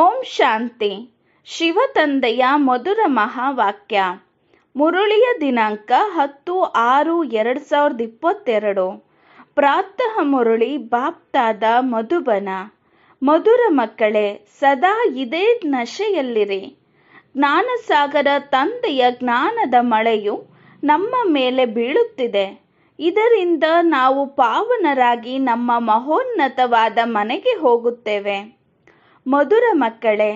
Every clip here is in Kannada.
ಓಂ ಶಾಂತಿ ಶಿವತಂದೆಯ ಮಧುರ ಮಹಾವಾಕ್ಯ ಮುರುಳಿಯ ದಿನಾಂಕ ಹತ್ತು ಆರು ಎರಡು ಸಾವಿರದ ಇಪ್ಪತ್ತೆರಡು ಪ್ರಾತಃ ಮುರುಳಿ ಬಾಪ್ತಾದ ಮಧುಬನ ಮಧುರ ಮಕ್ಕಳೇ ಸದಾ ಇದೇ ನಶೆಯಲ್ಲಿರಿ ಜ್ಞಾನಸಾಗರ ತಂದೆಯ ಜ್ಞಾನದ ಮಳೆಯು ನಮ್ಮ ಮೇಲೆ ಬೀಳುತ್ತಿದೆ ಇದರಿಂದ ನಾವು ಪಾವನರಾಗಿ ನಮ್ಮ ಮಹೋನ್ನತವಾದ ಮನೆಗೆ ಹೋಗುತ್ತೇವೆ ಮಧುರ ಮಕ್ಕಳೇ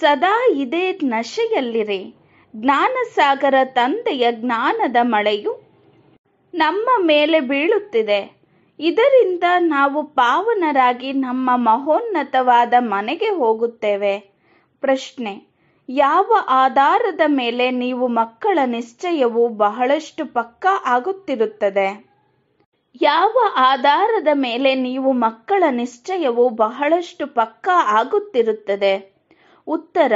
ಸದಾ ಇದೇ ನಶೆಯಲ್ಲಿರಿ ಜ್ಞಾನಸಾಗರ ತಂದೆಯ ಜ್ಞಾನದ ಮಳೆಯು ನಮ್ಮ ಮೇಲೆ ಬೀಳುತ್ತಿದೆ ಇದರಿಂದ ನಾವು ಪಾವನರಾಗಿ ನಮ್ಮ ಮಹೋನ್ನತವಾದ ಮನೆಗೆ ಹೋಗುತ್ತೇವೆ ಪ್ರಶ್ನೆ ಯಾವ ಆಧಾರದ ಮೇಲೆ ನೀವು ಮಕ್ಕಳ ನಿಶ್ಚಯವು ಬಹಳಷ್ಟು ಪಕ್ಕಾ ಆಗುತ್ತಿರುತ್ತದೆ ಯಾವ ಆಧಾರದ ಮೇಲೆ ನೀವು ಮಕ್ಕಳ ನಿಶ್ಚಯವು ಬಹಳಷ್ಟು ಪಕ್ಕಾ ಆಗುತ್ತಿರುತ್ತದೆ ಉತ್ತರ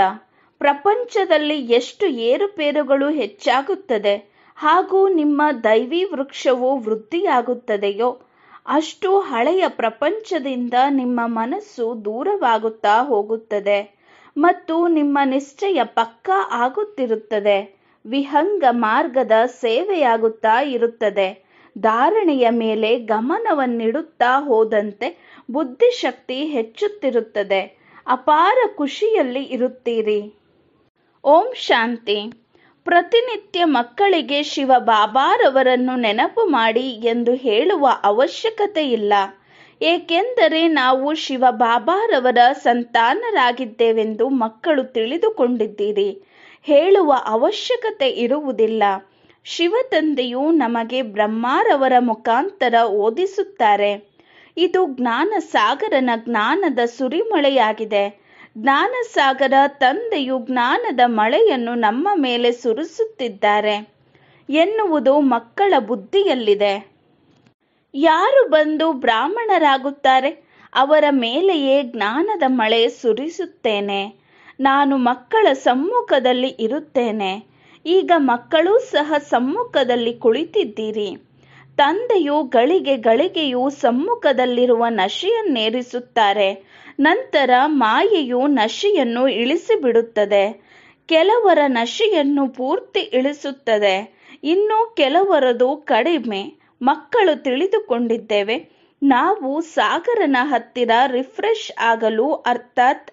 ಪ್ರಪಂಚದಲ್ಲಿ ಎಷ್ಟು ಏರುಪೇರುಗಳು ಹೆಚ್ಚಾಗುತ್ತದೆ ಹಾಗೂ ನಿಮ್ಮ ದೈವಿ ವೃಕ್ಷವು ವೃದ್ಧಿಯಾಗುತ್ತದೆಯೋ ಅಷ್ಟು ಹಳೆಯ ಪ್ರಪಂಚದಿಂದ ನಿಮ್ಮ ಮನಸ್ಸು ದೂರವಾಗುತ್ತಾ ಹೋಗುತ್ತದೆ ಮತ್ತು ನಿಮ್ಮ ನಿಶ್ಚಯ ಪಕ್ಕಾ ಆಗುತ್ತಿರುತ್ತದೆ ವಿಹಂಗ ಮಾರ್ಗದ ಸೇವೆಯಾಗುತ್ತಾ ಇರುತ್ತದೆ ಧಾರಣೆಯ ಮೇಲೆ ಗಮನವನ್ನಿಡುತ್ತಾ ಹೋದಂತೆ ಬುದ್ಧಿಶಕ್ತಿ ಹೆಚ್ಚುತ್ತಿರುತ್ತದೆ ಅಪಾರ ಖುಷಿಯಲ್ಲಿ ಇರುತ್ತೀರಿ ಓಂ ಶಾಂತಿ ಪ್ರತಿನಿತ್ಯ ಮಕ್ಕಳಿಗೆ ಶಿವ ಬಾಬಾರವರನ್ನು ನೆನಪು ಮಾಡಿ ಎಂದು ಹೇಳುವ ಅವಶ್ಯಕತೆ ಇಲ್ಲ ಏಕೆಂದರೆ ನಾವು ಶಿವ ಬಾಬಾರವರ ಸಂತಾನರಾಗಿದ್ದೇವೆಂದು ಮಕ್ಕಳು ತಿಳಿದುಕೊಂಡಿದ್ದೀರಿ ಹೇಳುವ ಅವಶ್ಯಕತೆ ಇರುವುದಿಲ್ಲ ಶಿವತಂದೆಯು ನಮಗೆ ಬ್ರಹ್ಮಾರವರ ಮುಖಾಂತರ ಓದಿಸುತ್ತಾರೆ ಇದು ಜ್ಞಾನ ಸಾಗರನ ಜ್ಞಾನದ ಸುರಿಮಳೆಯಾಗಿದೆ ಜ್ಞಾನಸಾಗರ ತಂದೆಯು ಜ್ಞಾನದ ಮಳೆಯನ್ನು ನಮ್ಮ ಮೇಲೆ ಸುರಿಸುತ್ತಿದ್ದಾರೆ ಎನ್ನುವುದು ಮಕ್ಕಳ ಬುದ್ಧಿಯಲ್ಲಿದೆ ಯಾರು ಬಂದು ಬ್ರಾಹ್ಮಣರಾಗುತ್ತಾರೆ ಅವರ ಮೇಲೆಯೇ ಜ್ಞಾನದ ಮಳೆ ಸುರಿಸುತ್ತೇನೆ ನಾನು ಮಕ್ಕಳ ಸಮ್ಮುಖದಲ್ಲಿ ಇರುತ್ತೇನೆ ಈಗ ಮಕ್ಕಳು ಸಹ ಸಮ್ಮುಖದಲ್ಲಿ ಕುಳಿತಿದ್ದೀರಿ ತಂದೆಯು ಗಳಿಗೆ ಗಳಿಗೆಯು ಸಮ್ಮುಖದಲ್ಲಿರುವ ನಶೆಯನ್ನೇರಿಸುತ್ತಾರೆ ನಂತರ ಮಾಯೆಯು ನಶೆಯನ್ನು ಇಳಿಸಿಬಿಡುತ್ತದೆ ಕೆಲವರ ನಶೆಯನ್ನು ಪೂರ್ತಿ ಇಳಿಸುತ್ತದೆ ಇನ್ನು ಕೆಲವರದು ಕಡಿಮೆ ಮಕ್ಕಳು ತಿಳಿದುಕೊಂಡಿದ್ದೇವೆ ನಾವು ಸಾಗರನ ಹತ್ತಿರ ರಿಫ್ರೆಶ್ ಆಗಲು ಅರ್ಥಾತ್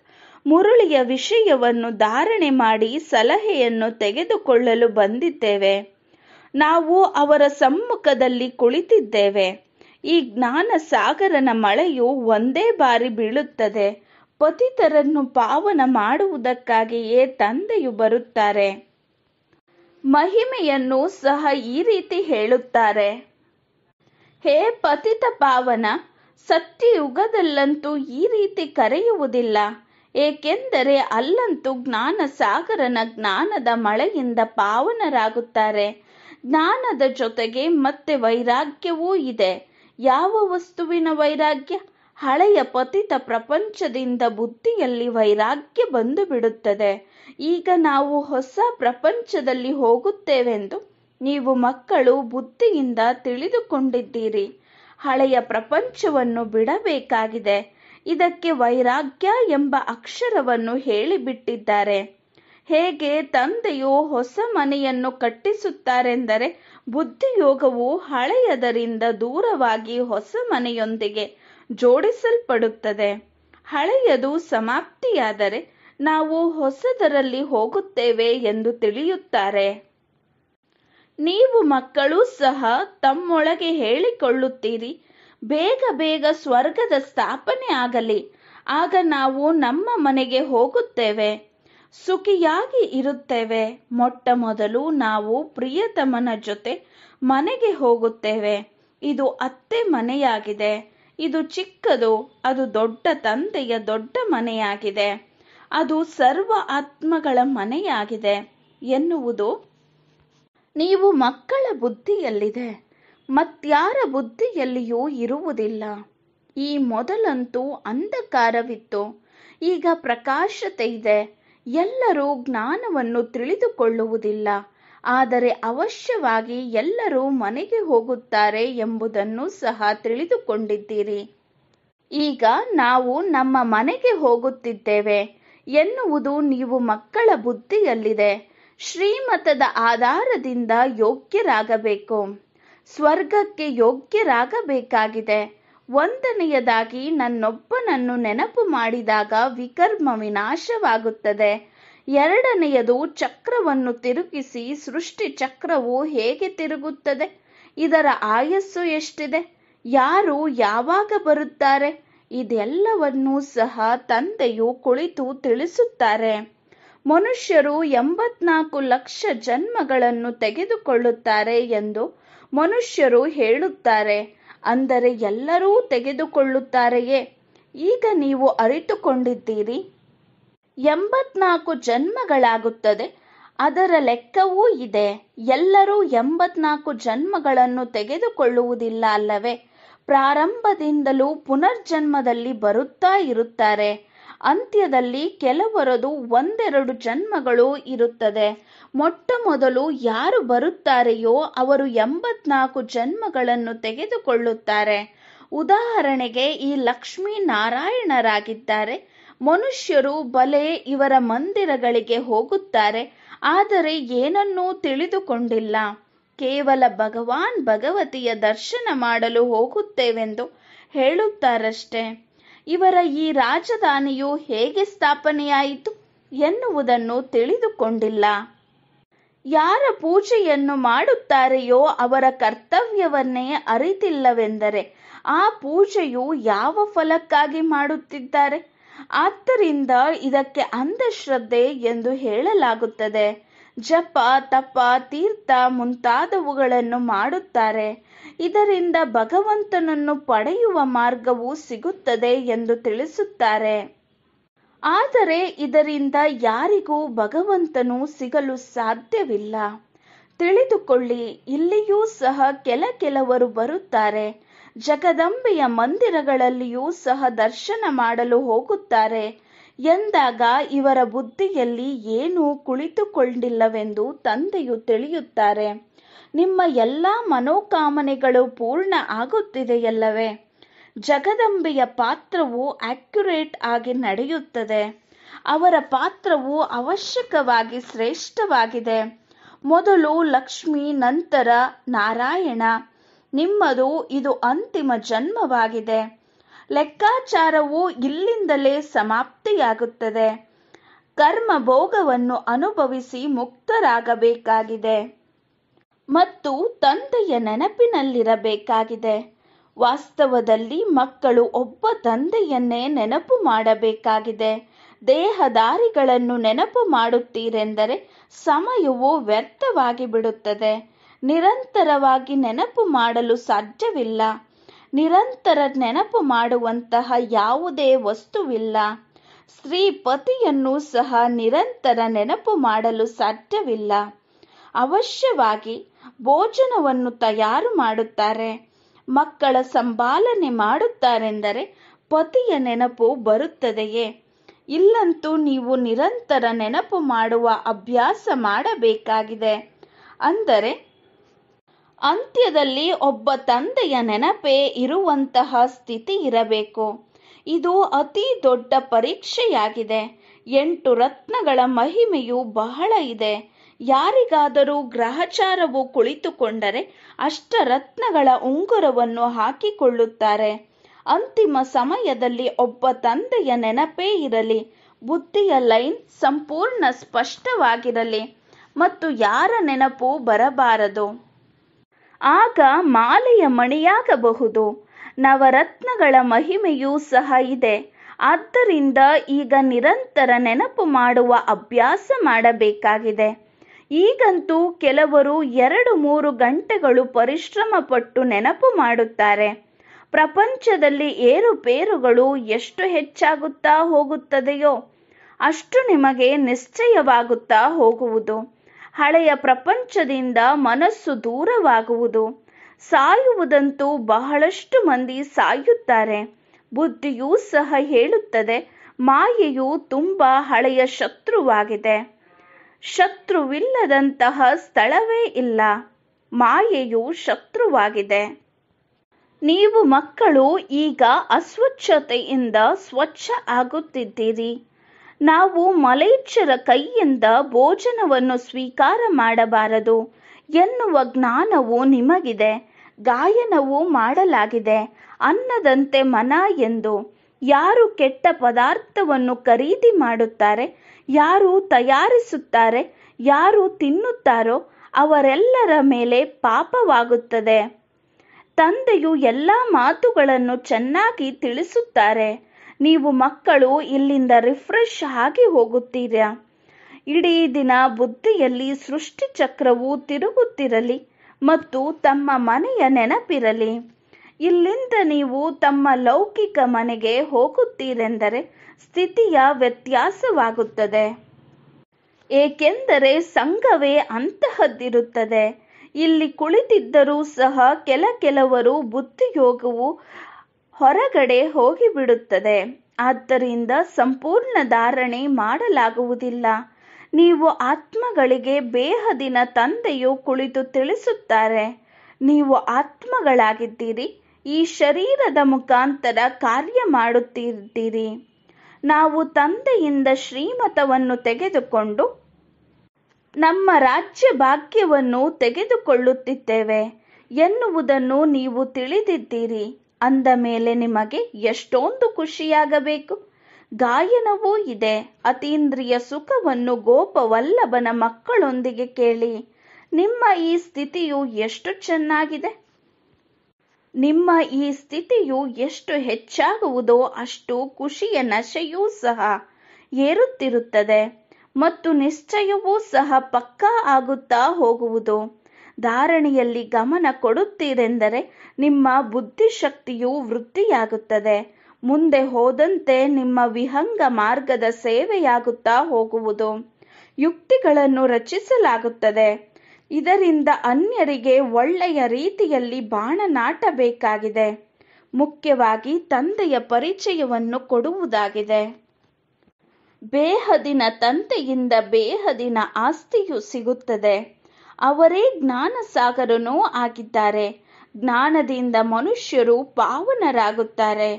ಮುರುಳಿಯ ವಿಷಯವನ್ನು ಧಾರಣೆ ಮಾಡಿ ಸಲಹೆಯನ್ನು ತೆಗೆದುಕೊಳ್ಳಲು ಬಂದಿದ್ದೇವೆ ನಾವು ಅವರ ಸಮ್ಮುಖದಲ್ಲಿ ಕುಳಿತಿದ್ದೇವೆ ಈ ಜ್ಞಾನ ಸಾಗರನ ಮಳೆಯು ಒಂದೇ ಬಾರಿ ಬೀಳುತ್ತದೆ ಪತಿತರನ್ನು ಪಾವನ ಮಾಡುವುದಕ್ಕಾಗಿಯೇ ತಂದೆಯು ಬರುತ್ತಾರೆ ಮಹಿಮೆಯನ್ನು ಸಹ ಈ ರೀತಿ ಹೇಳುತ್ತಾರೆ ಹೇ ಪತಿತ ಪಾವನ ಸತ್ಯಯುಗದಲ್ಲಂತೂ ಈ ರೀತಿ ಕರೆಯುವುದಿಲ್ಲ ಏಕೆಂದರೆ ಅಲ್ಲಂತೂ ಜ್ಞಾನ ಸಾಗರನ ಜ್ಞಾನದ ಮಳೆಯಿಂದ ಪಾವನರಾಗುತ್ತಾರೆ ಜ್ಞಾನದ ಜೊತೆಗೆ ಮತ್ತೆ ವೈರಾಗ್ಯವೂ ಇದೆ ಯಾವ ವಸ್ತುವಿನ ವೈರಾಗ್ಯ ಹಳೆಯ ಪತಿತ ಪ್ರಪಂಚದಿಂದ ಬುದ್ಧಿಯಲ್ಲಿ ವೈರಾಗ್ಯ ಬಂದು ಬಿಡುತ್ತದೆ ಈಗ ನಾವು ಹೊಸ ಪ್ರಪಂಚದಲ್ಲಿ ಹೋಗುತ್ತೇವೆಂದು ನೀವು ಮಕ್ಕಳು ಬುದ್ಧಿಯಿಂದ ತಿಳಿದುಕೊಂಡಿದ್ದೀರಿ ಹಳೆಯ ಪ್ರಪಂಚವನ್ನು ಬಿಡಬೇಕಾಗಿದೆ ಇದಕ್ಕೆ ವೈರಾಗ್ಯ ಎಂಬ ಅಕ್ಷರವನ್ನು ಹೇಳಿಬಿಟ್ಟಿದ್ದಾರೆ ಹೇಗೆ ತಂದೆಯು ಹೊಸ ಮನೆಯನ್ನು ಕಟ್ಟಿಸುತ್ತಾರೆಂದರೆ ಬುದ್ಧಿಯೋಗವು ಹಳೆಯದರಿಂದ ದೂರವಾಗಿ ಹೊಸ ಮನೆಯೊಂದಿಗೆ ಜೋಡಿಸಲ್ಪಡುತ್ತದೆ ಹಳೆಯದು ಸಮಾಪ್ತಿಯಾದರೆ ನಾವು ಹೊಸದರಲ್ಲಿ ಹೋಗುತ್ತೇವೆ ಎಂದು ತಿಳಿಯುತ್ತಾರೆ ನೀವು ಮಕ್ಕಳು ಸಹ ತಮ್ಮೊಳಗೆ ಹೇಳಿಕೊಳ್ಳುತ್ತೀರಿ ಬೇಗ ಬೇಗ ಸ್ವರ್ಗದ ಸ್ಥಾಪನೆ ಆಗಲಿ ಆಗ ನಾವು ನಮ್ಮ ಮನೆಗೆ ಹೋಗುತ್ತೇವೆ ಸುಖಿಯಾಗಿ ಇರುತ್ತೇವೆ ಮೊಟ್ಟ ಮೊದಲು ನಾವು ಪ್ರಿಯತಮನ ಜೊತೆ ಮನೆಗೆ ಹೋಗುತ್ತೇವೆ ಇದು ಅತ್ತೆ ಮನೆಯಾಗಿದೆ ಇದು ಚಿಕ್ಕದು ಅದು ದೊಡ್ಡ ತಂದೆಯ ದೊಡ್ಡ ಮನೆಯಾಗಿದೆ ಅದು ಸರ್ವ ಆತ್ಮಗಳ ಮನೆಯಾಗಿದೆ ಎನ್ನುವುದು ನೀವು ಮಕ್ಕಳ ಬುದ್ಧಿಯಲ್ಲಿದೆ ಮತ್ಯಾರ ಬುದ್ಧಿಯಲ್ಲಿಯೂ ಇರುವುದಿಲ್ಲ ಈ ಮೊದಲಂತೂ ಅಂಧಕಾರವಿತ್ತು ಈಗ ಪ್ರಕಾಶತೆ ಇದೆ ಎಲ್ಲರೂ ಜ್ಞಾನವನ್ನು ತಿಳಿದುಕೊಳ್ಳುವುದಿಲ್ಲ ಆದರೆ ಅವಶ್ಯವಾಗಿ ಎಲ್ಲರೂ ಮನೆಗೆ ಹೋಗುತ್ತಾರೆ ಎಂಬುದನ್ನು ಸಹ ತಿಳಿದುಕೊಂಡಿದ್ದೀರಿ ಈಗ ನಾವು ನಮ್ಮ ಮನೆಗೆ ಹೋಗುತ್ತಿದ್ದೇವೆ ಎನ್ನುವುದು ನೀವು ಮಕ್ಕಳ ಬುದ್ಧಿಯಲ್ಲಿದೆ ಶ್ರೀಮತದ ಆಧಾರದಿಂದ ಯೋಗ್ಯರಾಗಬೇಕು ಸ್ವರ್ಗಕ್ಕೆ ಯೋಗ್ಯರಾಗಬೇಕಾಗಿದೆ ಒಂದನೆಯದಾಗಿ ನನ್ನೊಬ್ಬನನ್ನು ನೆನಪು ಮಾಡಿದಾಗ ವಿಕರ್ಮ ವಿನಾಶವಾಗುತ್ತದೆ ಎರಡನೆಯದು ಚಕ್ರವನ್ನು ತಿರುಗಿಸಿ ಸೃಷ್ಟಿ ಚಕ್ರವು ಹೇಗೆ ತಿರುಗುತ್ತದೆ ಇದರ ಆಯಸ್ಸು ಎಷ್ಟಿದೆ ಯಾರು ಯಾವಾಗ ಬರುತ್ತಾರೆ ಇದೆಲ್ಲವನ್ನೂ ಸಹ ತಂದೆಯು ಕುಳಿತು ತಿಳಿಸುತ್ತಾರೆ ಮನುಷ್ಯರು ಎಂಬತ್ನಾಲ್ಕು ಲಕ್ಷ ಜನ್ಮಗಳನ್ನು ತೆಗೆದುಕೊಳ್ಳುತ್ತಾರೆ ಎಂದು ಮನುಷ್ಯರು ಹೇಳುತ್ತಾರೆ ಅಂದರೆ ಎಲ್ಲರೂ ತೆಗೆದುಕೊಳ್ಳುತ್ತಾರೆಯೇ ಈಗ ನೀವು ಅರಿತುಕೊಂಡಿದ್ದೀರಿ ಎಂಬತ್ನಾಲ್ಕು ಜನ್ಮಗಳಾಗುತ್ತದೆ ಅದರ ಲೆಕ್ಕವೂ ಇದೆ ಎಲ್ಲರೂ ಎಂಬತ್ನಾಲ್ಕು ಜನ್ಮಗಳನ್ನು ತೆಗೆದುಕೊಳ್ಳುವುದಿಲ್ಲ ಅಲ್ಲವೇ ಪ್ರಾರಂಭದಿಂದಲೂ ಪುನರ್ಜನ್ಮದಲ್ಲಿ ಬರುತ್ತಾ ಇರುತ್ತಾರೆ ಅಂತ್ಯದಲ್ಲಿ ಕೆಲವರದು ಒಂದೆರಡು ಜನ್ಮಗಳು ಇರುತ್ತದೆ ಮೊಟ್ಟ ಮೊದಲು ಯಾರು ಬರುತ್ತಾರೆಯೋ ಅವರು ಎಂಬತ್ನಾಲ್ಕು ಜನ್ಮಗಳನ್ನು ತೆಗೆದುಕೊಳ್ಳುತ್ತಾರೆ ಉದಾಹರಣೆಗೆ ಈ ಲಕ್ಷ್ಮೀ ನಾರಾಯಣರಾಗಿದ್ದಾರೆ ಮನುಷ್ಯರು ಬಲೆ ಇವರ ಮಂದಿರಗಳಿಗೆ ಹೋಗುತ್ತಾರೆ ಆದರೆ ಏನನ್ನೂ ತಿಳಿದುಕೊಂಡಿಲ್ಲ ಕೇವಲ ಭಗವಾನ್ ಭಗವತಿಯ ದರ್ಶನ ಮಾಡಲು ಹೋಗುತ್ತೇವೆಂದು ಹೇಳುತ್ತಾರಷ್ಟೇ ಇವರ ಈ ರಾಜಧಾನಿಯು ಹೇಗೆ ಸ್ಥಾಪನೆಯಾಯಿತು ಎನ್ನುವುದನ್ನು ತಿಳಿದುಕೊಂಡಿಲ್ಲ ಯಾರ ಪೂಜೆಯನ್ನು ಮಾಡುತ್ತಾರೆಯೋ ಅವರ ಕರ್ತವ್ಯವನ್ನೇ ಅರಿತಿಲ್ಲವೆಂದರೆ ಆ ಪೂಜೆಯು ಯಾವ ಫಲಕ್ಕಾಗಿ ಮಾಡುತ್ತಿದ್ದಾರೆ ಆದ್ದರಿಂದ ಇದಕ್ಕೆ ಅಂಧಶ್ರದ್ಧೆ ಎಂದು ಹೇಳಲಾಗುತ್ತದೆ ಜಪ ತಪ ತೀರ್ಥ ಮುಂತಾದವುಗಳನ್ನು ಮಾಡುತ್ತಾರೆ ಇದರಿಂದ ಭಗವಂತನನ್ನು ಪಡೆಯುವ ಮಾರ್ಗವು ಸಿಗುತ್ತದೆ ಎಂದು ತಿಳಿಸುತ್ತಾರೆ ಆದರೆ ಇದರಿಂದ ಯಾರಿಗೂ ಭಗವಂತನು ಸಿಗಲು ಸಾಧ್ಯವಿಲ್ಲ ತಿಳಿದುಕೊಳ್ಳಿ ಇಲ್ಲಿಯೂ ಸಹ ಕೆಲ ಕೆಲವರು ಬರುತ್ತಾರೆ ಜಗದಂಬೆಯ ಮಂದಿರಗಳಲ್ಲಿಯೂ ಸಹ ದರ್ಶನ ಮಾಡಲು ಹೋಗುತ್ತಾರೆ ಎಂದಾಗ ಇವರ ಬುದ್ಧಿಯಲ್ಲಿ ಏನೂ ಕುಳಿತುಕೊಂಡಿಲ್ಲವೆಂದು ತಂದೆಯು ತಿಳಿಯುತ್ತಾರೆ ನಿಮ್ಮ ಎಲ್ಲ ಮನೋಕಾಮನೆಗಳು ಪೂರ್ಣ ಆಗುತ್ತಿದೆಯಲ್ಲವೇ ಜಗದಂಬೆಯ ಪಾತ್ರವು ಆಕ್ಯುರೇಟ್ ಆಗಿ ನಡೆಯುತ್ತದೆ ಅವರ ಪಾತ್ರವು ಅವಶ್ಯಕವಾಗಿ ಶ್ರೇಷ್ಠವಾಗಿದೆ ಮೊದಲು ಲಕ್ಷ್ಮಿ ನಂತರ ನಾರಾಯಣ ನಿಮ್ಮದು ಇದು ಅಂತಿಮ ಜನ್ಮವಾಗಿದೆ ಲೆಕ್ಕಾಚಾರವು ಇಲ್ಲಿಂದಲೇ ಸಮಾಪ್ತಿಯಾಗುತ್ತದೆ ಕರ್ಮ ಭೋಗವನ್ನು ಅನುಭವಿಸಿ ಮುಕ್ತರಾಗಬೇಕಾಗಿದೆ ಮತ್ತು ತಂದೆಯ ನೆನಪಿನಲ್ಲಿರಬೇಕಾಗಿದೆ ವಾಸ್ತವದಲ್ಲಿ ಮಕ್ಕಳು ಒಬ್ಬ ತಂದೆಯನ್ನೇ ನೆನಪು ಮಾಡಬೇಕಾಗಿದೆ ದೇಹದಾರಿಗಳನ್ನು ನೆನಪು ಮಾಡುತ್ತೀರೆಂದರೆ ಸಮಯವು ವ್ಯರ್ಥವಾಗಿ ಬಿಡುತ್ತದೆ ನಿರಂತರವಾಗಿ ನೆನಪು ಮಾಡಲು ಸಾಧ್ಯವಿಲ್ಲ ನಿರಂತರ ನೆನಪು ಮಾಡುವಂತಹ ಯಾವುದೇ ವಸ್ತುವಿಲ್ಲ ಸ್ತ್ರೀ ಪತಿಯನ್ನು ಸಹ ನಿರಂತರ ನೆನಪು ಮಾಡಲು ಸಾಧ್ಯವಿಲ್ಲ ಅವಶ್ಯವಾಗಿ ಭೋಜನವನ್ನು ತಯಾರು ಮಾಡುತ್ತಾರೆ ಮಕ್ಕಳ ಸಂಪಾಲನೆ ಮಾಡುತ್ತಾರೆಂದರೆ ಪತಿಯ ನೆನಪು ಬರುತ್ತದೆಯೇ ಇಲ್ಲಂತೂ ನೀವು ನಿರಂತರ ನೆನಪು ಮಾಡುವ ಅಭ್ಯಾಸ ಮಾಡಬೇಕಾಗಿದೆ ಅಂದರೆ ಅಂತ್ಯದಲ್ಲಿ ಒಬ್ಬ ತಂದೆಯ ನೆನಪೇ ಇರುವಂತಹ ಸ್ಥಿತಿ ಇರಬೇಕು ಇದು ಅತಿ ದೊಡ್ಡ ಪರೀಕ್ಷೆಯಾಗಿದೆ ಎಂಟು ರತ್ನಗಳ ಮಹಿಮೆಯು ಬಹಳ ಇದೆ ಯಾರಿಗಾದರೂ ಗ್ರಹಚಾರವು ಕುಳಿತುಕೊಂಡರೆ ಅಷ್ಟ ರತ್ನಗಳ ಉಂಗುರವನ್ನು ಹಾಕಿಕೊಳ್ಳುತ್ತಾರೆ ಅಂತಿಮ ಸಮಯದಲ್ಲಿ ಒಬ್ಬ ತಂದೆಯ ನೆನಪೇ ಇರಲಿ ಬುದ್ಧಿಯ ಲೈನ್ ಸಂಪೂರ್ಣ ಸ್ಪಷ್ಟವಾಗಿರಲಿ ಮತ್ತು ಯಾರ ನೆನಪು ಬರಬಾರದು ಆಗ ಮಾಲೆಯ ಮಣಿಯಾಗಬಹುದು ನವರತ್ನಗಳ ಮಹಿಮೆಯೂ ಸಹ ಇದೆ ಆದ್ದರಿಂದ ಈಗ ನಿರಂತರ ನೆನಪು ಮಾಡುವ ಅಭ್ಯಾಸ ಮಾಡಬೇಕಾಗಿದೆ ಈಗಂತೂ ಕೆಲವರು ಎರಡು ಮೂರು ಗಂಟೆಗಳು ಪರಿಶ್ರಮ ಪಟ್ಟು ನೆನಪು ಮಾಡುತ್ತಾರೆ ಪ್ರಪಂಚದಲ್ಲಿ ಏರುಪೇರುಗಳು ಎಷ್ಟು ಹೆಚ್ಚಾಗುತ್ತಾ ಹೋಗುತ್ತದೆಯೋ ಅಷ್ಟು ನಿಮಗೆ ನಿಶ್ಚಯವಾಗುತ್ತಾ ಹೋಗುವುದು ಹಳೆಯ ಪ್ರಪಂಚದಿಂದ ಮನಸ್ಸು ದೂರವಾಗುವುದು ಸಾಯುವುದಂತೂ ಬಹಳಷ್ಟು ಮಂದಿ ಸಾಯುತ್ತಾರೆ ಬುದ್ಧಿಯೂ ಸಹ ಹೇಳುತ್ತದೆ ಮಾಯೆಯು ತುಂಬ ಹಳೆಯ ಶತ್ರುವಾಗಿದೆ ಶತ್ರುವಿಲ್ಲದಂತಹ ಸ್ಥಳವೇ ಇಲ್ಲ ಮಾಯೆಯು ಶತ್ರುವಾಗಿದೆ ನೀವು ಮಕ್ಕಳು ಈಗ ಅಸ್ವಚ್ಛತೆಯಿಂದ ಸ್ವಚ್ಛ ಆಗುತ್ತಿದ್ದೀರಿ ನಾವು ಮಲೈಚ್ಛರ ಕೈಯಿಂದ ಭೋಜನವನ್ನು ಸ್ವೀಕಾರ ಮಾಡಬಾರದು ಎನ್ನುವ ಜ್ಞಾನವು ನಿಮಗಿದೆ ಗಾಯನವು ಮಾಡಲಾಗಿದೆ ಅನ್ನದಂತೆ ಮನ ಎಂದು ಯಾರು ಕೆಟ್ಟ ಪದಾರ್ಥವನ್ನು ಖರೀದಿ ಮಾಡುತ್ತಾರೆ ಯಾರು ತಯಾರಿಸುತ್ತಾರೆ ಯಾರು ತಿನ್ನುತ್ತಾರೋ ಅವರೆಲ್ಲರ ಮೇಲೆ ಪಾಪವಾಗುತ್ತದೆ ತಂದೆಯು ಎಲ್ಲ ಮಾತುಗಳನ್ನು ಚೆನ್ನಾಗಿ ತಿಳಿಸುತ್ತಾರೆ ನೀವು ಮಕ್ಕಳು ಇಲ್ಲಿಂದ ರಿಫ್ರೆಶ್ ಆಗಿ ಹೋಗುತ್ತೀರಾ ಇಡೀ ದಿನ ಬುದ್ಧಿಯಲ್ಲಿ ಸೃಷ್ಟಿ ಚಕ್ರವು ತಿರುಗುತ್ತಿರಲಿ ಮತ್ತು ತಮ್ಮ ಮನೆಯ ನೆನಪಿರಲಿ ಇಲ್ಲಿಂದ ನೀವು ತಮ್ಮ ಲೌಕಿಕ ಮನೆಗೆ ಹೋಗುತ್ತೀರೆಂದರೆ ಸ್ಥಿತಿಯ ವ್ಯತ್ಯಾಸವಾಗುತ್ತದೆ ಏಕೆಂದರೆ ಸಂಘವೇ ಅಂತಹದ್ದಿರುತ್ತದೆ ಇಲ್ಲಿ ಕುಳಿತಿದ್ದರೂ ಸಹ ಕೆಲ ಕೆಲವರು ಬುದ್ಧಿಯೋಗವು ಹೊರಗಡೆ ಹೋಗಿಬಿಡುತ್ತದೆ ಆದ್ದರಿಂದ ಸಂಪೂರ್ಣ ಧಾರಣೆ ಮಾಡಲಾಗುವುದಿಲ್ಲ ನೀವು ಆತ್ಮಗಳಿಗೆ ಬೇಹದಿನ ತಂದೆಯು ಕುಳಿತು ತಿಳಿಸುತ್ತಾರೆ ನೀವು ಆತ್ಮಗಳಾಗಿದ್ದೀರಿ ಈ ಶರೀರದ ಮುಖಾಂತರ ಕಾರ್ಯ ಮಾಡುತ್ತಿದ್ದೀರಿ ನಾವು ತಂದೆಯಿಂದ ಶ್ರೀಮತವನ್ನು ತೆಗೆದುಕೊಂಡು ನಮ್ಮ ರಾಜ್ಯ ಭಾಗ್ಯವನ್ನು ತೆಗೆದುಕೊಳ್ಳುತ್ತಿದ್ದೇವೆ ಎನ್ನುವುದನ್ನು ನೀವು ತಿಳಿದಿದ್ದೀರಿ ಅಂದ ಮೇಲೆ ನಿಮಗೆ ಎಷ್ಟೊಂದು ಖುಷಿಯಾಗಬೇಕು ಗಾಯನವೂ ಇದೆ ಅತೀಂದ್ರಿಯ ಸುಖವನ್ನು ಗೋಪವಲ್ಲಭನ ಮಕ್ಕಳೊಂದಿಗೆ ಕೇಳಿ ನಿಮ್ಮ ಈ ಸ್ಥಿತಿಯು ಎಷ್ಟು ಚೆನ್ನಾಗಿದೆ ನಿಮ್ಮ ಈ ಸ್ಥಿತಿಯು ಎಷ್ಟು ಹೆಚ್ಚಾಗುವುದೋ ಅಷ್ಟು ಖುಷಿಯ ನಶೆಯೂ ಸಹ ಏರುತ್ತಿರುತ್ತದೆ ಮತ್ತು ನಿಶ್ಚಯವೂ ಸಹ ಪಕ್ಕಾ ಆಗುತ್ತಾ ಹೋಗುವುದು ಧಾರಣೆಯಲ್ಲಿ ಗಮನ ಕೊಡುತ್ತೀರೆಂದರೆ ನಿಮ್ಮ ಬುದ್ಧಿಶಕ್ತಿಯು ವೃದ್ಧಿಯಾಗುತ್ತದೆ ಮುಂದೆ ಹೋದಂತೆ ನಿಮ್ಮ ವಿಹಂಗ ಮಾರ್ಗದ ಸೇವೆಯಾಗುತ್ತಾ ಹೋಗುವುದು ಯುಕ್ತಿಗಳನ್ನು ರಚಿಸಲಾಗುತ್ತದೆ ಇದರಿಂದ ಅನ್ಯರಿಗೆ ಒಳ್ಳೆಯ ರೀತಿಯಲ್ಲಿ ಬಾಣ ನಾಟಬೇಕಾಗಿದೆ ಮುಖ್ಯವಾಗಿ ತಂದೆಯ ಪರಿಚಯವನ್ನು ಕೊಡುವುದಾಗಿದೆ ಬೇಹದಿನ ತಂದೆಯಿಂದ ಬೇಹದಿನ ಆಸ್ತಿಯು ಸಿಗುತ್ತದೆ ಅವರೇ ಜ್ಞಾನ ಸಾಗರನೂ ಆಗಿದ್ದಾರೆ ಜ್ಞಾನದಿಂದ ಮನುಷ್ಯರು ಪಾವನರಾಗುತ್ತಾರೆ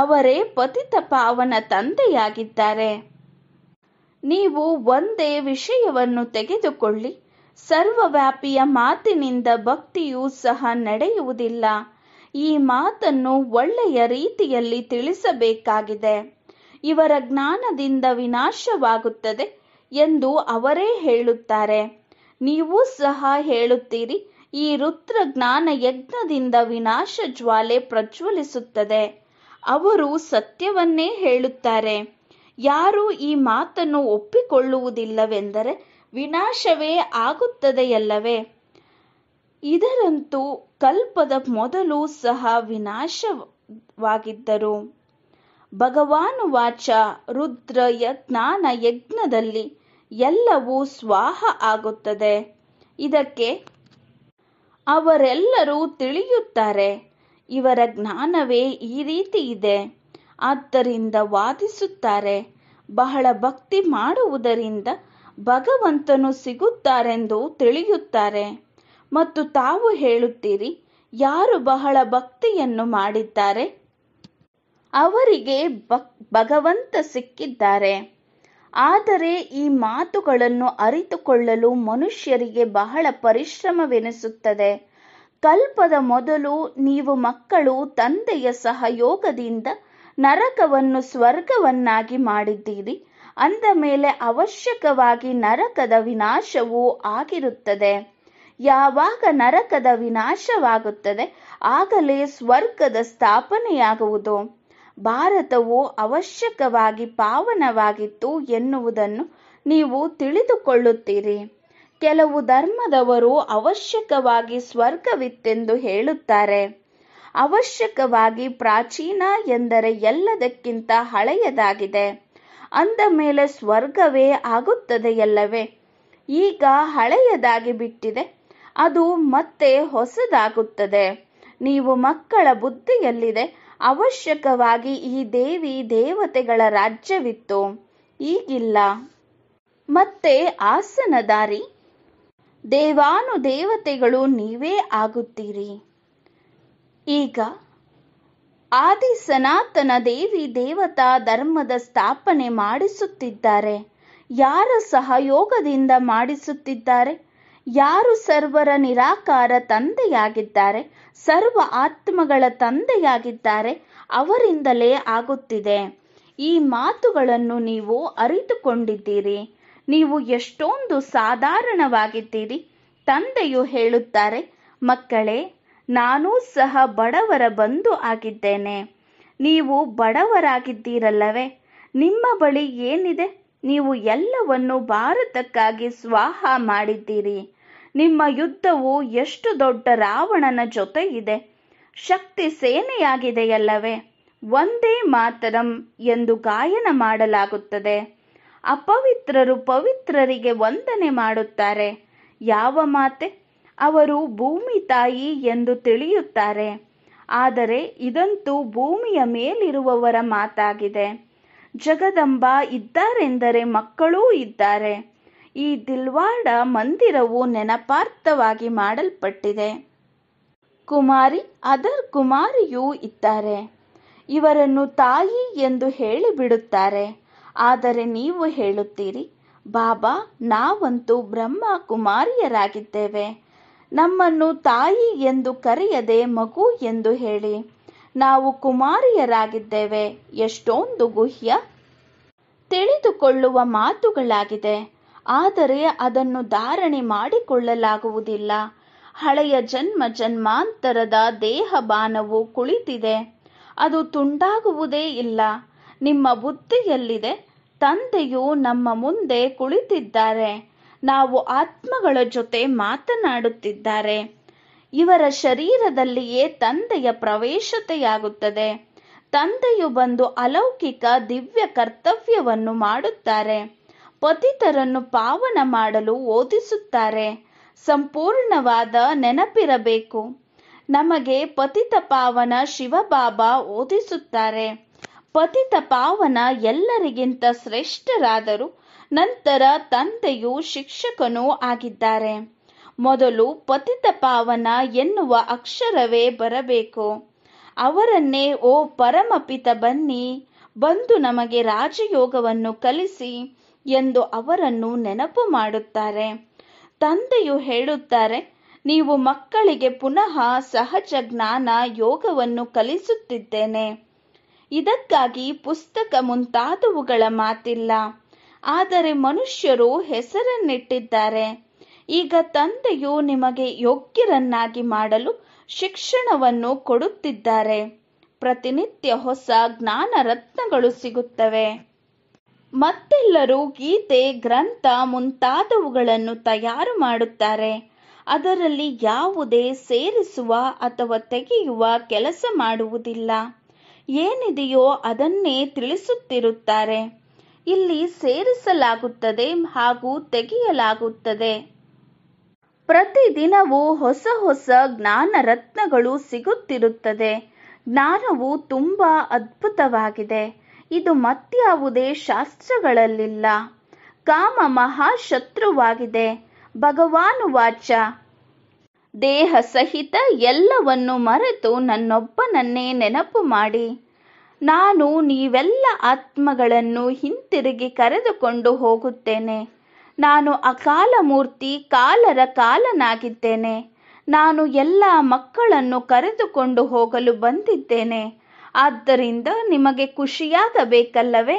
ಅವರೇ ಪತಿತ ಪಾವನ ತಂದೆಯಾಗಿದ್ದಾರೆ ನೀವು ಒಂದೇ ವಿಷಯವನ್ನು ತೆಗೆದುಕೊಳ್ಳಿ ಸರ್ವವ್ಯಾಪಿಯ ಮಾತಿನಿಂದ ಭಕ್ತಿಯೂ ಸಹ ನಡೆಯುವುದಿಲ್ಲ ಈ ಮಾತನ್ನು ಒಳ್ಳೆಯ ರೀತಿಯಲ್ಲಿ ತಿಳಿಸಬೇಕಾಗಿದೆ ಇವರ ಜ್ಞಾನದಿಂದ ವಿನಾಶವಾಗುತ್ತದೆ ಎಂದು ಅವರೇ ಹೇಳುತ್ತಾರೆ ನೀವೂ ಸಹ ಹೇಳುತ್ತೀರಿ ಈ ರುದ್ರ ಜ್ಞಾನ ಯಜ್ಞದಿಂದ ವಿನಾಶ ಜ್ವಾಲೆ ಪ್ರಜ್ವಲಿಸುತ್ತದೆ ಅವರು ಸತ್ಯವನ್ನೇ ಹೇಳುತ್ತಾರೆ ಯಾರು ಈ ಮಾತನ್ನು ಒಪ್ಪಿಕೊಳ್ಳುವುದಿಲ್ಲವೆಂದರೆ ವಿನಾಶವೇ ಆಗುತ್ತದೆಯಲ್ಲವೇ ಇದರಂತೂ ಕಲ್ಪದ ಮೊದಲು ಸಹ ವಿನಾಶವಾಗಿದ್ದರು ಭಗವಾನು ವಾಚ ರುದ್ರ ಜ್ಞಾನ ಯಜ್ಞದಲ್ಲಿ ಎಲ್ಲವೂ ಸ್ವಾಹ ಆಗುತ್ತದೆ ಇದಕ್ಕೆ ಅವರೆಲ್ಲರೂ ತಿಳಿಯುತ್ತಾರೆ ಇವರ ಜ್ಞಾನವೇ ಈ ರೀತಿ ಇದೆ ಆದ್ದರಿಂದ ವಾದಿಸುತ್ತಾರೆ ಬಹಳ ಭಕ್ತಿ ಮಾಡುವುದರಿಂದ ಭಗವಂತನು ಸಿಗುತ್ತಾರೆಂದು ತಿಳಿಯುತ್ತಾರೆ ಮತ್ತು ತಾವು ಹೇಳುತ್ತೀರಿ ಯಾರು ಬಹಳ ಭಕ್ತಿಯನ್ನು ಮಾಡಿದ್ದಾರೆ ಅವರಿಗೆ ಭಗವಂತ ಸಿಕ್ಕಿದ್ದಾರೆ ಆದರೆ ಈ ಮಾತುಗಳನ್ನು ಅರಿತುಕೊಳ್ಳಲು ಮನುಷ್ಯರಿಗೆ ಬಹಳ ಪರಿಶ್ರಮವೆನಿಸುತ್ತದೆ ಕಲ್ಪದ ಮೊದಲು ನೀವು ಮಕ್ಕಳು ತಂದೆಯ ಸಹಯೋಗದಿಂದ ನರಕವನ್ನು ಸ್ವರ್ಗವನ್ನಾಗಿ ಮಾಡಿದ್ದೀರಿ ಅಂದ ಮೇಲೆ ಅವಶ್ಯಕವಾಗಿ ನರಕದ ವಿನಾಶವೂ ಆಗಿರುತ್ತದೆ ಯಾವಾಗ ನರಕದ ವಿನಾಶವಾಗುತ್ತದೆ ಆಗಲೇ ಸ್ವರ್ಗದ ಸ್ಥಾಪನೆಯಾಗುವುದು ಭಾರತವು ಅವಶ್ಯಕವಾಗಿ ಪಾವನವಾಗಿತ್ತು ಎನ್ನುವುದನ್ನು ನೀವು ತಿಳಿದುಕೊಳ್ಳುತ್ತೀರಿ ಕೆಲವು ಧರ್ಮದವರು ಅವಶ್ಯಕವಾಗಿ ಸ್ವರ್ಗವಿತ್ತೆಂದು ಹೇಳುತ್ತಾರೆ ಅವಶ್ಯಕವಾಗಿ ಪ್ರಾಚೀನ ಎಂದರೆ ಎಲ್ಲದಕ್ಕಿಂತ ಹಳೆಯದಾಗಿದೆ ಅಂದ ಮೇಲೆ ಸ್ವರ್ಗವೇ ಆಗುತ್ತದೆಯಲ್ಲವೇ ಈಗ ಹಳೆಯದಾಗಿ ಬಿಟ್ಟಿದೆ ಅದು ಮತ್ತೆ ಹೊಸದಾಗುತ್ತದೆ ನೀವು ಮಕ್ಕಳ ಬುದ್ಧಿಯಲ್ಲಿದೆ ಅವಶ್ಯಕವಾಗಿ ಈ ದೇವಿ ದೇವತೆಗಳ ರಾಜ್ಯವಿತ್ತು ಈಗಿಲ್ಲ ಮತ್ತೆ ಆಸನದಾರಿ ದಾರಿ ದೇವಾನು ದೇವತೆಗಳು ನೀವೇ ಆಗುತ್ತೀರಿ ಈಗ ಆದಿ ಸನಾತನ ದೇವಿ ದೇವತಾ ಧರ್ಮದ ಸ್ಥಾಪನೆ ಮಾಡಿಸುತ್ತಿದ್ದಾರೆ ಯಾರ ಸಹಯೋಗದಿಂದ ಮಾಡಿಸುತ್ತಿದ್ದಾರೆ ಯಾರು ಸರ್ವರ ನಿರಾಕಾರ ತಂದೆಯಾಗಿದ್ದಾರೆ ಸರ್ವ ಆತ್ಮಗಳ ತಂದೆಯಾಗಿದ್ದಾರೆ ಅವರಿಂದಲೇ ಆಗುತ್ತಿದೆ ಈ ಮಾತುಗಳನ್ನು ನೀವು ಅರಿತುಕೊಂಡಿದ್ದೀರಿ ನೀವು ಎಷ್ಟೊಂದು ಸಾಧಾರಣವಾಗಿದ್ದೀರಿ ತಂದೆಯು ಹೇಳುತ್ತಾರೆ ಮಕ್ಕಳೇ ನಾನೂ ಸಹ ಬಡವರ ಬಂಧು ಆಗಿದ್ದೇನೆ ನೀವು ಬಡವರಾಗಿದ್ದೀರಲ್ಲವೇ ನಿಮ್ಮ ಬಳಿ ಏನಿದೆ ನೀವು ಎಲ್ಲವನ್ನು ಭಾರತಕ್ಕಾಗಿ ಸ್ವಾಹ ಮಾಡಿದ್ದೀರಿ ನಿಮ್ಮ ಯುದ್ಧವು ಎಷ್ಟು ದೊಡ್ಡ ರಾವಣನ ಜೊತೆ ಇದೆ ಶಕ್ತಿ ಸೇನೆಯಾಗಿದೆಯಲ್ಲವೇ ಒಂದೇ ಮಾತರಂ ಎಂದು ಗಾಯನ ಮಾಡಲಾಗುತ್ತದೆ ಅಪವಿತ್ರರು ಪವಿತ್ರರಿಗೆ ವಂದನೆ ಮಾಡುತ್ತಾರೆ ಯಾವ ಮಾತೆ ಅವರು ಭೂಮಿ ತಾಯಿ ಎಂದು ತಿಳಿಯುತ್ತಾರೆ ಆದರೆ ಇದಂತೂ ಭೂಮಿಯ ಮೇಲಿರುವವರ ಮಾತಾಗಿದೆ ಜಗದಂಬ ಇದ್ದಾರೆಂದರೆ ಮಕ್ಕಳೂ ಇದ್ದಾರೆ ಈ ದಿಲ್ವಾಡ ಮಂದಿರವು ನೆನಪಾರ್ಥವಾಗಿ ಮಾಡಲ್ಪಟ್ಟಿದೆ ಕುಮಾರಿ ಅದರ್ ಕುಮಾರಿಯೂ ಇದ್ದಾರೆ ಇವರನ್ನು ತಾಯಿ ಎಂದು ಹೇಳಿಬಿಡುತ್ತಾರೆ ಆದರೆ ನೀವು ಹೇಳುತ್ತೀರಿ ಬಾಬಾ ನಾವಂತೂ ಬ್ರಹ್ಮ ಕುಮಾರಿಯರಾಗಿದ್ದೇವೆ ನಮ್ಮನ್ನು ತಾಯಿ ಎಂದು ಕರೆಯದೆ ಮಗು ಎಂದು ಹೇಳಿ ನಾವು ಕುಮಾರಿಯರಾಗಿದ್ದೇವೆ ಎಷ್ಟೊಂದು ಗುಹ್ಯ ತಿಳಿದುಕೊಳ್ಳುವ ಮಾತುಗಳಾಗಿದೆ ಆದರೆ ಅದನ್ನು ಧಾರಣೆ ಮಾಡಿಕೊಳ್ಳಲಾಗುವುದಿಲ್ಲ ಹಳೆಯ ಜನ್ಮ ಜನ್ಮಾಂತರದ ದೇಹ ಬಾನವು ಕುಳಿತಿದೆ ಅದು ತುಂಡಾಗುವುದೇ ಇಲ್ಲ ನಿಮ್ಮ ಬುದ್ಧಿಯಲ್ಲಿದೆ ತಂದೆಯು ನಮ್ಮ ಮುಂದೆ ಕುಳಿತಿದ್ದಾರೆ ನಾವು ಆತ್ಮಗಳ ಜೊತೆ ಮಾತನಾಡುತ್ತಿದ್ದಾರೆ ಇವರ ಶರೀರದಲ್ಲಿಯೇ ತಂದೆಯ ಪ್ರವೇಶತೆಯಾಗುತ್ತದೆ ತಂದೆಯು ಬಂದು ಅಲೌಕಿಕ ದಿವ್ಯ ಕರ್ತವ್ಯವನ್ನು ಮಾಡುತ್ತಾರೆ ಪತಿತರನ್ನು ಪಾವನ ಮಾಡಲು ಓದಿಸುತ್ತಾರೆ ಸಂಪೂರ್ಣವಾದ ನೆನಪಿರಬೇಕು ನಮಗೆ ಪತಿತ ಪಾವನ ಶಿವಬಾಬಾ ಓದಿಸುತ್ತಾರೆ ಪತಿತ ಪಾವನ ಎಲ್ಲರಿಗಿಂತ ಶ್ರೇಷ್ಠರಾದರು ನಂತರ ತಂದೆಯು ಶಿಕ್ಷಕನೂ ಆಗಿದ್ದಾರೆ ಮೊದಲು ಪತಿತ ಪಾವನ ಎನ್ನುವ ಅಕ್ಷರವೇ ಬರಬೇಕು ಅವರನ್ನೇ ಓ ಪರಮಪಿತ ಬನ್ನಿ ಬಂದು ನಮಗೆ ರಾಜಯೋಗವನ್ನು ಕಲಿಸಿ ಎಂದು ಅವರನ್ನು ನೆನಪು ಮಾಡುತ್ತಾರೆ ತಂದೆಯು ಹೇಳುತ್ತಾರೆ ನೀವು ಮಕ್ಕಳಿಗೆ ಪುನಃ ಸಹಜ ಜ್ಞಾನ ಯೋಗವನ್ನು ಕಲಿಸುತ್ತಿದ್ದೇನೆ ಇದಕ್ಕಾಗಿ ಪುಸ್ತಕ ಮುಂತಾದವುಗಳ ಮಾತಿಲ್ಲ ಆದರೆ ಮನುಷ್ಯರು ಹೆಸರನ್ನಿಟ್ಟಿದ್ದಾರೆ ಈಗ ತಂದೆಯು ನಿಮಗೆ ಯೋಗ್ಯರನ್ನಾಗಿ ಮಾಡಲು ಶಿಕ್ಷಣವನ್ನು ಕೊಡುತ್ತಿದ್ದಾರೆ ಪ್ರತಿನಿತ್ಯ ಹೊಸ ಜ್ಞಾನ ರತ್ನಗಳು ಸಿಗುತ್ತವೆ ಮತ್ತೆಲ್ಲರೂ ಗೀತೆ ಗ್ರಂಥ ಮುಂತಾದವುಗಳನ್ನು ತಯಾರು ಮಾಡುತ್ತಾರೆ ಅದರಲ್ಲಿ ಯಾವುದೇ ಸೇರಿಸುವ ಅಥವಾ ತೆಗೆಯುವ ಕೆಲಸ ಮಾಡುವುದಿಲ್ಲ ಏನಿದೆಯೋ ಅದನ್ನೇ ತಿಳಿಸುತ್ತಿರುತ್ತಾರೆ ಇಲ್ಲಿ ಸೇರಿಸಲಾಗುತ್ತದೆ ಹಾಗೂ ತೆಗೆಯಲಾಗುತ್ತದೆ ಪ್ರತಿದಿನವೂ ಹೊಸ ಹೊಸ ಜ್ಞಾನ ರತ್ನಗಳು ಸಿಗುತ್ತಿರುತ್ತದೆ ಜ್ಞಾನವು ತುಂಬಾ ಅದ್ಭುತವಾಗಿದೆ ಇದು ಮತ್ಯಾವುದೇ ಶಾಸ್ತ್ರಗಳಲ್ಲಿಲ್ಲ ಕಾಮ ಮಹಾಶತ್ರುವಾಗಿದೆ ಭಗವಾನುವಾಚ ದೇಹ ಸಹಿತ ಎಲ್ಲವನ್ನು ಮರೆತು ನನ್ನೊಬ್ಬನನ್ನೇ ನೆನಪು ಮಾಡಿ ನಾನು ನೀವೆಲ್ಲ ಆತ್ಮಗಳನ್ನು ಹಿಂತಿರುಗಿ ಕರೆದುಕೊಂಡು ಹೋಗುತ್ತೇನೆ ನಾನು ಅಕಾಲ ಮೂರ್ತಿ ಕಾಲರ ಕಾಲನಾಗಿದ್ದೇನೆ ನಾನು ಎಲ್ಲ ಮಕ್ಕಳನ್ನು ಕರೆದುಕೊಂಡು ಹೋಗಲು ಬಂದಿದ್ದೇನೆ ಆದ್ದರಿಂದ ನಿಮಗೆ ಖುಷಿಯಾಗಬೇಕಲ್ಲವೇ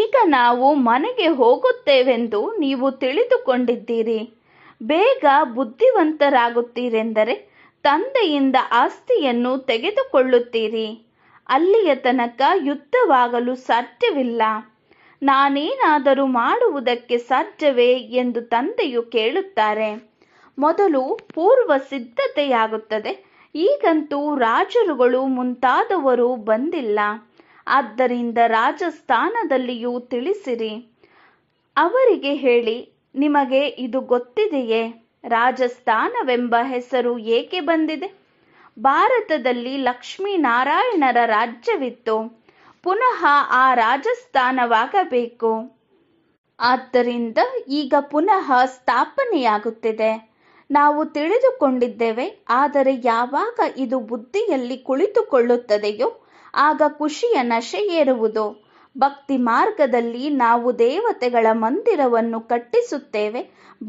ಈಗ ನಾವು ಮನೆಗೆ ಹೋಗುತ್ತೇವೆಂದು ನೀವು ತಿಳಿದುಕೊಂಡಿದ್ದೀರಿ ಬೇಗ ಬುದ್ಧಿವಂತರಾಗುತ್ತೀರೆಂದರೆ ತಂದೆಯಿಂದ ಆಸ್ತಿಯನ್ನು ತೆಗೆದುಕೊಳ್ಳುತ್ತೀರಿ ಅಲ್ಲಿಯ ತನಕ ಯುದ್ಧವಾಗಲು ಸಾಧ್ಯವಿಲ್ಲ ನಾನೇನಾದರೂ ಮಾಡುವುದಕ್ಕೆ ಸಾಧ್ಯವೇ ಎಂದು ತಂದೆಯು ಕೇಳುತ್ತಾರೆ ಮೊದಲು ಪೂರ್ವ ಸಿದ್ಧತೆಯಾಗುತ್ತದೆ ಈಗಂತೂ ರಾಜರುಗಳು ಮುಂತಾದವರು ಬಂದಿಲ್ಲ ಆದ್ದರಿಂದ ರಾಜಸ್ಥಾನದಲ್ಲಿಯೂ ತಿಳಿಸಿರಿ ಅವರಿಗೆ ಹೇಳಿ ನಿಮಗೆ ಇದು ಗೊತ್ತಿದೆಯೇ ರಾಜಸ್ಥಾನವೆಂಬ ಹೆಸರು ಏಕೆ ಬಂದಿದೆ ಭಾರತದಲ್ಲಿ ಲಕ್ಷ್ಮೀನಾರಾಯಣರ ರಾಜ್ಯವಿತ್ತು ಪುನಃ ಆ ರಾಜಸ್ಥಾನವಾಗಬೇಕು ಆದ್ದರಿಂದ ಈಗ ಪುನಃ ಸ್ಥಾಪನೆಯಾಗುತ್ತಿದೆ ನಾವು ತಿಳಿದುಕೊಂಡಿದ್ದೇವೆ ಆದರೆ ಯಾವಾಗ ಇದು ಬುದ್ಧಿಯಲ್ಲಿ ಕುಳಿತುಕೊಳ್ಳುತ್ತದೆಯೋ ಆಗ ಖುಷಿಯ ನಶೆ ಏರುವುದು ಭಕ್ತಿ ಮಾರ್ಗದಲ್ಲಿ ನಾವು ದೇವತೆಗಳ ಮಂದಿರವನ್ನು ಕಟ್ಟಿಸುತ್ತೇವೆ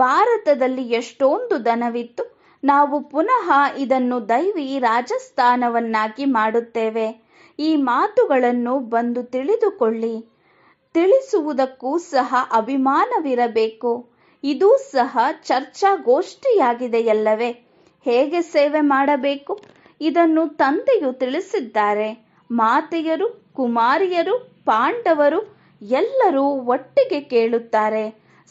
ಭಾರತದಲ್ಲಿ ಎಷ್ಟೊಂದು ದನವಿತ್ತು ನಾವು ಪುನಃ ಇದನ್ನು ದೈವಿ ರಾಜಸ್ಥಾನವನ್ನಾಗಿ ಮಾಡುತ್ತೇವೆ ಈ ಮಾತುಗಳನ್ನು ಬಂದು ತಿಳಿದುಕೊಳ್ಳಿ ತಿಳಿಸುವುದಕ್ಕೂ ಸಹ ಅಭಿಮಾನವಿರಬೇಕು ಇದು ಸಹ ಚರ್ಚಾ ಗೋಷ್ಠಿಯಾಗಿದೆಯಲ್ಲವೇ ಹೇಗೆ ಸೇವೆ ಮಾಡಬೇಕು ಇದನ್ನು ತಂದೆಯು ತಿಳಿಸಿದ್ದಾರೆ ಮಾತೆಯರು ಕುಮಾರಿಯರು ಪಾಂಡವರು ಎಲ್ಲರೂ ಒಟ್ಟಿಗೆ ಕೇಳುತ್ತಾರೆ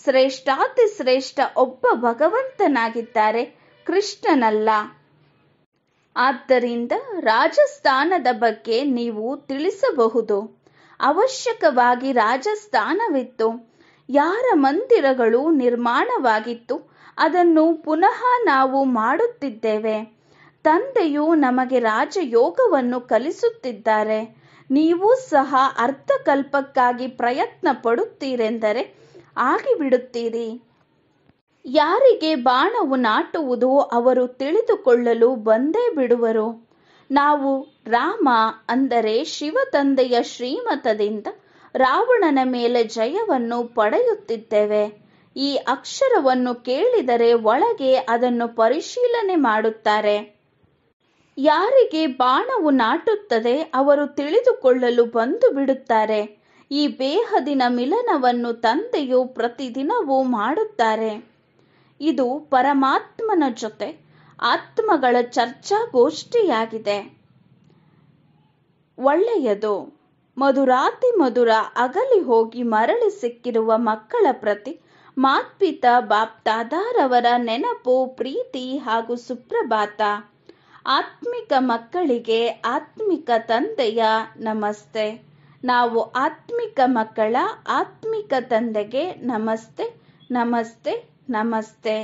ಶ್ರೇಷ್ಠಾತಿ ಶ್ರೇಷ್ಠ ಒಬ್ಬ ಭಗವಂತನಾಗಿದ್ದಾರೆ ಕೃಷ್ಣನಲ್ಲ ಆದ್ದರಿಂದ ರಾಜಸ್ಥಾನದ ಬಗ್ಗೆ ನೀವು ತಿಳಿಸಬಹುದು ಅವಶ್ಯಕವಾಗಿ ರಾಜಸ್ಥಾನವಿತ್ತು ಯಾರ ಮಂದಿರಗಳು ನಿರ್ಮಾಣವಾಗಿತ್ತು ಅದನ್ನು ಪುನಃ ನಾವು ಮಾಡುತ್ತಿದ್ದೇವೆ ತಂದೆಯು ನಮಗೆ ರಾಜಯೋಗವನ್ನು ಕಲಿಸುತ್ತಿದ್ದಾರೆ ನೀವು ಸಹ ಅರ್ಥಕಲ್ಪಕ್ಕಾಗಿ ಪ್ರಯತ್ನ ಪಡುತ್ತೀರೆಂದರೆ ಆಗಿಬಿಡುತ್ತೀರಿ ಯಾರಿಗೆ ಬಾಣವು ನಾಟುವುದು ಅವರು ತಿಳಿದುಕೊಳ್ಳಲು ಬಂದೇ ಬಿಡುವರು ನಾವು ರಾಮ ಅಂದರೆ ಶಿವ ತಂದೆಯ ಶ್ರೀಮತದಿಂದ ರಾವಣನ ಮೇಲೆ ಜಯವನ್ನು ಪಡೆಯುತ್ತಿದ್ದೇವೆ ಈ ಅಕ್ಷರವನ್ನು ಕೇಳಿದರೆ ಒಳಗೆ ಅದನ್ನು ಪರಿಶೀಲನೆ ಮಾಡುತ್ತಾರೆ ಯಾರಿಗೆ ಬಾಣವು ನಾಟುತ್ತದೆ ಅವರು ತಿಳಿದುಕೊಳ್ಳಲು ಬಂದು ಬಿಡುತ್ತಾರೆ ಈ ಬೇಹದಿನ ಮಿಲನವನ್ನು ತಂದೆಯು ಪ್ರತಿದಿನವೂ ಮಾಡುತ್ತಾರೆ ಇದು ಪರಮಾತ್ಮನ ಜೊತೆ ಆತ್ಮಗಳ ಚರ್ಚಾಗೋಷ್ಠಿಯಾಗಿದೆ ಒಳ್ಳೆಯದು ಮಧುರಾತಿ ಮಧುರ ಅಗಲಿ ಹೋಗಿ ಮರಳಿ ಸಿಕ್ಕಿರುವ ಮಕ್ಕಳ ಪ್ರತಿ ಮಾತ್ಪಿತ ಬಾಪ್ತಾದಾರವರ ನೆನಪು ಪ್ರೀತಿ ಹಾಗೂ ಸುಪ್ರಭಾತ ಆತ್ಮಿಕ ಮಕ್ಕಳಿಗೆ ಆತ್ಮಿಕ ತಂದೆಯ ನಮಸ್ತೆ ನಾವು ಆತ್ಮಿಕ ಮಕ್ಕಳ ಆತ್ಮಿಕ ತಂದೆಗೆ ನಮಸ್ತೆ ನಮಸ್ತೆ ನಮಸ್ತೆ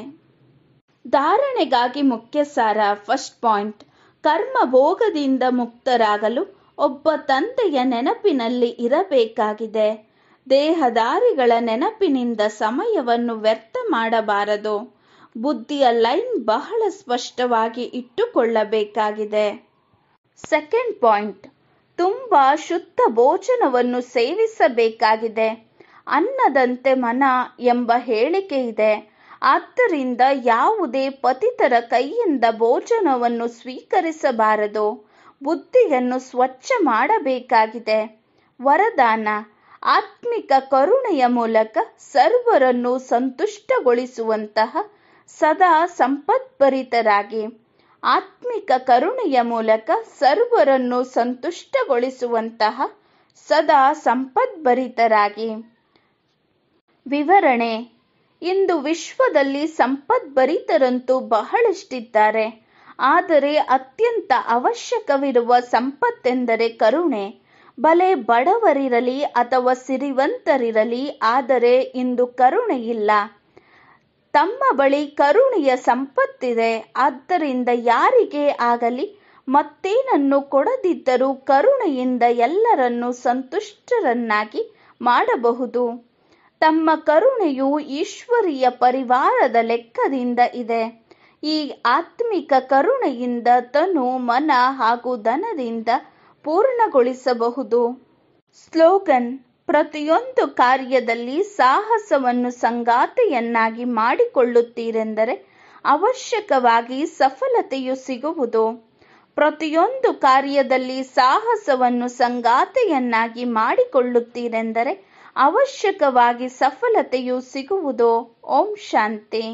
ಧಾರಣೆಗಾಗಿ ಮುಖ್ಯ ಸಾರ ಫಸ್ಟ್ ಪಾಯಿಂಟ್ ಕರ್ಮ ಭೋಗದಿಂದ ಮುಕ್ತರಾಗಲು ಒಬ್ಬ ತಂದೆಯ ನೆನಪಿನಲ್ಲಿ ಇರಬೇಕಾಗಿದೆ ದೇಹದಾರಿಗಳ ನೆನಪಿನಿಂದ ಸಮಯವನ್ನು ವ್ಯರ್ಥ ಮಾಡಬಾರದು ಬುದ್ಧಿಯ ಲೈನ್ ಬಹಳ ಸ್ಪಷ್ಟವಾಗಿ ಇಟ್ಟುಕೊಳ್ಳಬೇಕಾಗಿದೆ ಸೆಕೆಂಡ್ ಪಾಯಿಂಟ್ ತುಂಬಾ ಶುದ್ಧ ಭೋಜನವನ್ನು ಸೇವಿಸಬೇಕಾಗಿದೆ ಅನ್ನದಂತೆ ಮನ ಎಂಬ ಹೇಳಿಕೆ ಇದೆ ಆದ್ದರಿಂದ ಯಾವುದೇ ಪತಿತರ ಕೈಯಿಂದ ಭೋಜನವನ್ನು ಸ್ವೀಕರಿಸಬಾರದು ಬುದ್ಧಿಯನ್ನು ಸ್ವಚ್ಛ ಮಾಡಬೇಕಾಗಿದೆ ವರದಾನ ಆತ್ಮಿಕ ಕರುಣೆಯ ಮೂಲಕ ಸರ್ವರನ್ನು ಸಂತುಷ್ಟಗೊಳಿಸುವಂತಹ ಸದಾ ಸಂಪದ್ಭರಿತರಾಗಿ ಆತ್ಮಿಕ ಕರುಣೆಯ ಮೂಲಕ ಸರ್ವರನ್ನು ಸಂತುಷ್ಟಗೊಳಿಸುವಂತಹ ಸದಾ ಸಂಪದ್ಭರಿತರಾಗಿ ವಿವರಣೆ ಇಂದು ವಿಶ್ವದಲ್ಲಿ ಸಂಪದ್ಭರಿತರಂತೂ ಬಹಳಷ್ಟಿದ್ದಾರೆ ಆದರೆ ಅತ್ಯಂತ ಅವಶ್ಯಕವಿರುವ ಸಂಪತ್ತೆಂದರೆ ಕರುಣೆ ಬಲೆ ಬಡವರಿರಲಿ ಅಥವಾ ಸಿರಿವಂತರಿರಲಿ ಆದರೆ ಇಂದು ಕರುಣೆಯಿಲ್ಲ ತಮ್ಮ ಬಳಿ ಕರುಣೆಯ ಸಂಪತ್ತಿದೆ ಆದ್ದರಿಂದ ಯಾರಿಗೆ ಆಗಲಿ ಮತ್ತೇನನ್ನು ಕೊಡದಿದ್ದರೂ ಕರುಣೆಯಿಂದ ಎಲ್ಲರನ್ನೂ ಸಂತುಷ್ಟರನ್ನಾಗಿ ಮಾಡಬಹುದು ತಮ್ಮ ಕರುಣೆಯು ಈಶ್ವರೀಯ ಪರಿವಾರದ ಲೆಕ್ಕದಿಂದ ಇದೆ ಈ ಆತ್ಮಿಕ ಕರುಣೆಯಿಂದ ತನು ಮನ ಹಾಗೂ ಧನದಿಂದ ಪೂರ್ಣಗೊಳಿಸಬಹುದು ಸ್ಲೋಗನ್ ಪ್ರತಿಯೊಂದು ಕಾರ್ಯದಲ್ಲಿ ಸಾಹಸವನ್ನು ಸಂಗಾತಿಯನ್ನಾಗಿ ಮಾಡಿಕೊಳ್ಳುತ್ತೀರೆಂದರೆ ಅವಶ್ಯಕವಾಗಿ ಸಫಲತೆಯು ಸಿಗುವುದು ಪ್ರತಿಯೊಂದು ಕಾರ್ಯದಲ್ಲಿ ಸಾಹಸವನ್ನು ಸಂಗಾತಿಯನ್ನಾಗಿ ಮಾಡಿಕೊಳ್ಳುತ್ತೀರೆಂದರೆ ಅವಶ್ಯಕವಾಗಿ ಸಫಲತೆಯು ಸಿಗುವುದು ಓಂ ಶಾಂತಿ